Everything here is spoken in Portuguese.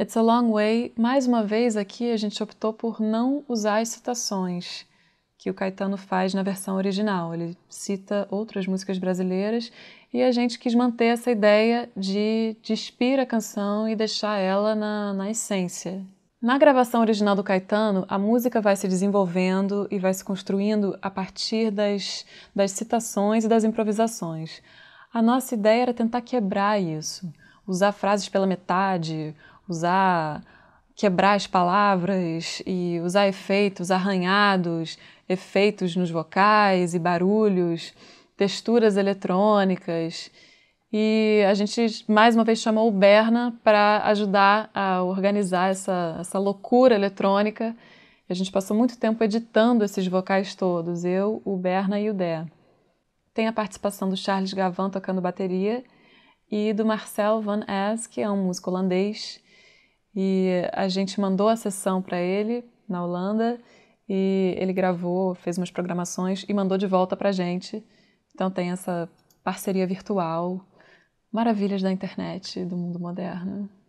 It's a Long Way, mais uma vez aqui a gente optou por não usar as citações que o Caetano faz na versão original. Ele cita outras músicas brasileiras e a gente quis manter essa ideia de despir a canção e deixar ela na, na essência. Na gravação original do Caetano, a música vai se desenvolvendo e vai se construindo a partir das, das citações e das improvisações. A nossa ideia era tentar quebrar isso, usar frases pela metade usar quebrar as palavras e usar efeitos arranhados, efeitos nos vocais e barulhos, texturas eletrônicas. E a gente mais uma vez chamou o Berna para ajudar a organizar essa, essa loucura eletrônica. A gente passou muito tempo editando esses vocais todos, eu, o Berna e o Dé. Tem a participação do Charles Gavan tocando bateria e do Marcel Van Es, que é um músico holandês, e a gente mandou a sessão para ele na Holanda e ele gravou, fez umas programações e mandou de volta para a gente. Então tem essa parceria virtual, maravilhas da internet, do mundo moderno.